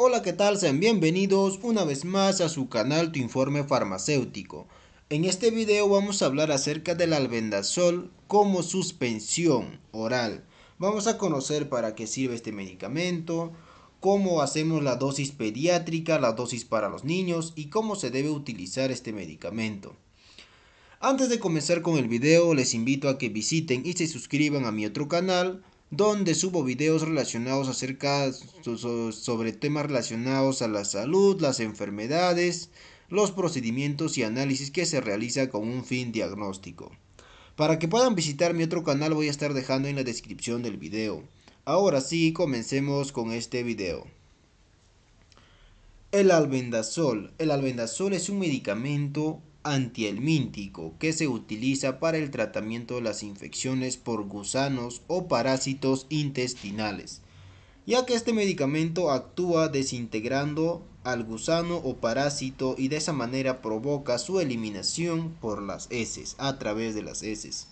Hola, ¿qué tal? Sean bienvenidos una vez más a su canal Tu Informe Farmacéutico. En este video vamos a hablar acerca del albendazol como suspensión oral. Vamos a conocer para qué sirve este medicamento, cómo hacemos la dosis pediátrica, la dosis para los niños y cómo se debe utilizar este medicamento. Antes de comenzar con el video les invito a que visiten y se suscriban a mi otro canal donde subo videos relacionados acerca sobre temas relacionados a la salud, las enfermedades, los procedimientos y análisis que se realiza con un fin diagnóstico. Para que puedan visitar mi otro canal voy a estar dejando en la descripción del video. Ahora sí, comencemos con este video. El albendazol. El albendazol es un medicamento antihelmíntico que se utiliza para el tratamiento de las infecciones por gusanos o parásitos intestinales, ya que este medicamento actúa desintegrando al gusano o parásito y de esa manera provoca su eliminación por las heces, a través de las heces.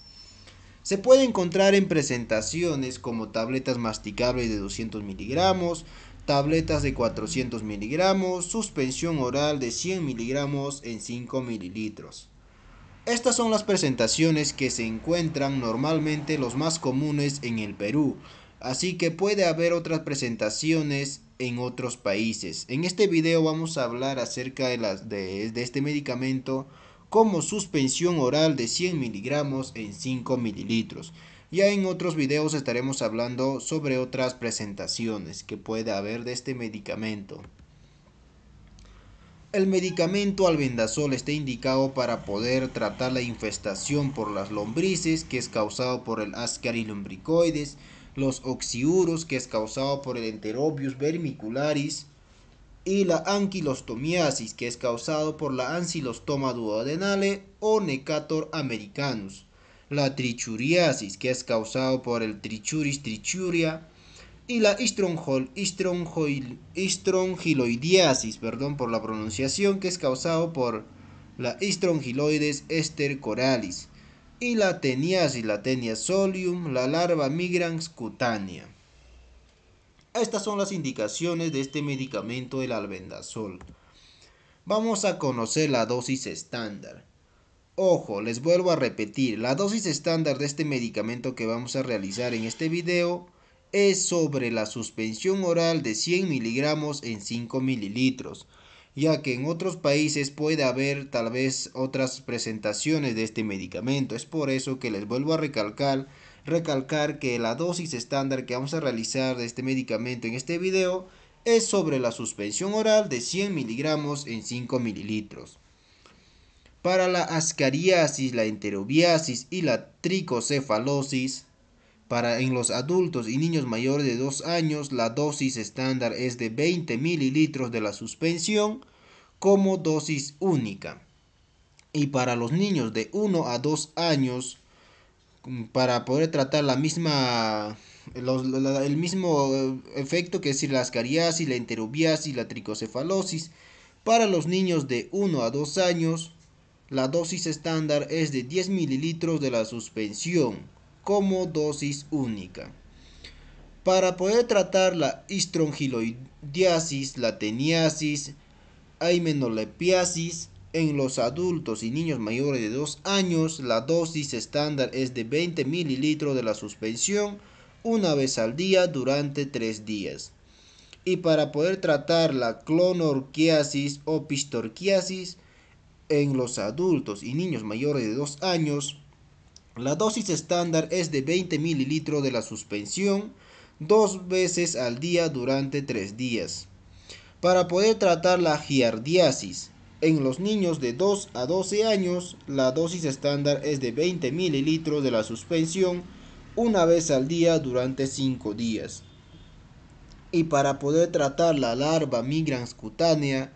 Se puede encontrar en presentaciones como tabletas masticables de 200 miligramos, tabletas de 400 miligramos, suspensión oral de 100 miligramos en 5 mililitros. Estas son las presentaciones que se encuentran normalmente los más comunes en el Perú, así que puede haber otras presentaciones en otros países. En este video vamos a hablar acerca de, este medicamento como suspensión oral de 100 miligramos en 5 mililitros. Ya en otros videos estaremos hablando sobre otras presentaciones que puede haber de este medicamento. El medicamento albendazol está indicado para poder tratar la infestación por las lombrices que es causado por el ascarilombricoides, los oxiuros que es causado por el enterobius vermicularis y la anquilostomiasis que es causado por la ancilostoma duodenale o necator americanus la trichuriasis, que es causado por el trichuris trichuria, y la histrongiloidiasis, perdón por la pronunciación, que es causado por la histrongiloides estercoralis, y la teniasis, la tenia solium, la larva migrans cutánea. Estas son las indicaciones de este medicamento, el albendazol. Vamos a conocer la dosis estándar. Ojo, les vuelvo a repetir, la dosis estándar de este medicamento que vamos a realizar en este video es sobre la suspensión oral de 100 miligramos en 5 mililitros, ya que en otros países puede haber tal vez otras presentaciones de este medicamento. Es por eso que les vuelvo a recalcar, recalcar que la dosis estándar que vamos a realizar de este medicamento en este video es sobre la suspensión oral de 100 miligramos en 5 mililitros para la ascariasis, la enterobiasis y la tricocefalosis. Para en los adultos y niños mayores de 2 años, la dosis estándar es de 20 mililitros de la suspensión como dosis única. Y para los niños de 1 a 2 años, mm, para poder tratar la misma, el mismo eh, efecto que es la ascariasis, la enterobiasis, la tricocefalosis, para los niños de 1 a 2 años, la dosis estándar es de 10 mililitros de la suspensión como dosis única. Para poder tratar la histrongiloidiasis, la teniasis, aimenolepiasis, en los adultos y niños mayores de 2 años, la dosis estándar es de 20 mililitros de la suspensión una vez al día durante 3 días. Y para poder tratar la clonorquiasis o pistorquiasis, en los adultos y niños mayores de 2 años, la dosis estándar es de 20 mililitros de la suspensión dos veces al día durante 3 días. Para poder tratar la giardiasis, en los niños de 2 a 12 años, la dosis estándar es de 20 mililitros de la suspensión una vez al día durante 5 días. Y para poder tratar la larva migrans cutánea,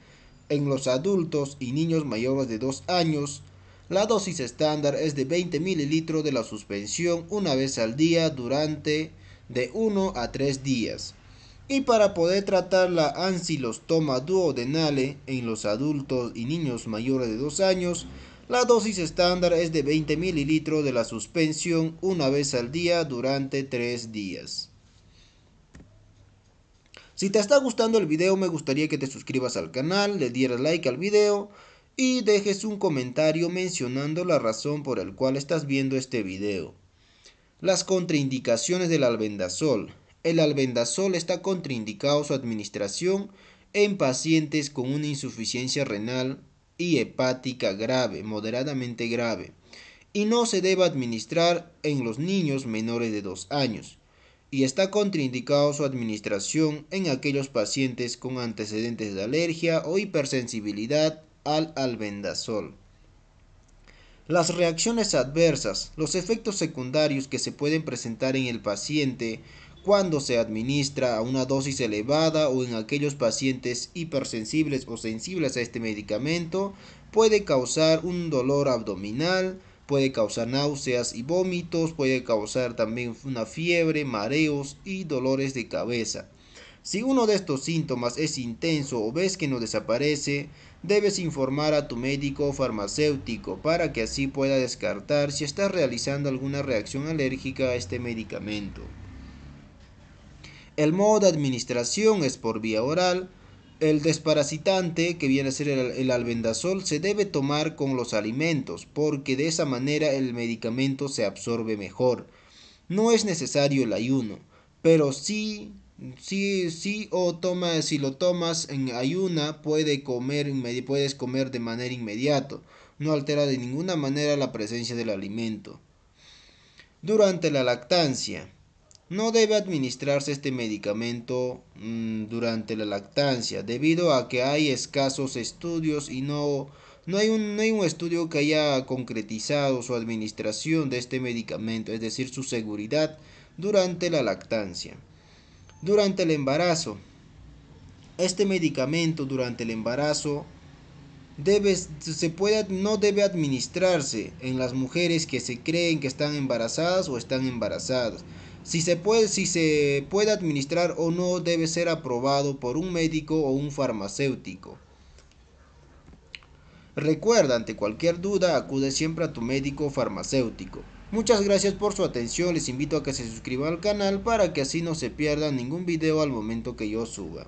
en los adultos y niños mayores de 2 años, la dosis estándar es de 20 mililitros de la suspensión una vez al día durante de 1 a 3 días. Y para poder tratar la ancilostoma duodenale en los adultos y niños mayores de 2 años, la dosis estándar es de 20 mililitros de la suspensión una vez al día durante 3 días. Si te está gustando el video me gustaría que te suscribas al canal, le dieras like al video y dejes un comentario mencionando la razón por el cual estás viendo este video. Las contraindicaciones del albendazol. El albendazol está contraindicado su administración en pacientes con una insuficiencia renal y hepática grave, moderadamente grave, y no se debe administrar en los niños menores de 2 años y está contraindicado su administración en aquellos pacientes con antecedentes de alergia o hipersensibilidad al albendazol. Las reacciones adversas, los efectos secundarios que se pueden presentar en el paciente cuando se administra a una dosis elevada o en aquellos pacientes hipersensibles o sensibles a este medicamento, puede causar un dolor abdominal, puede causar náuseas y vómitos, puede causar también una fiebre, mareos y dolores de cabeza. Si uno de estos síntomas es intenso o ves que no desaparece, debes informar a tu médico o farmacéutico para que así pueda descartar si estás realizando alguna reacción alérgica a este medicamento. El modo de administración es por vía oral, el desparasitante, que viene a ser el, albendazol, se debe tomar con los alimentos, porque de esa manera el medicamento se absorbe mejor. No es necesario el ayuno, pero sí, sí, sí o si lo tomas en ayuna, puede comer, puedes comer de manera inmediata. No altera de ninguna manera la presencia del alimento. Durante la lactancia. No debe administrarse este medicamento mm, durante la lactancia, debido a que hay escasos estudios y no, hay un, no hay un estudio que haya concretizado su administración de este medicamento, es decir, su seguridad durante la lactancia. Durante el embarazo, este medicamento durante el embarazo Debe, se puede, no debe administrarse en las mujeres que se creen que están embarazadas o están embarazadas, si se, puede, si se administrar o no debe ser aprobado por un médico o un farmacéutico. Recuerda, ante cualquier duda, acude siempre a tu médico o farmacéutico. Muchas gracias por su atención, les invito a que se suscriban al canal para que así no se pierdan ningún video al momento que yo suba.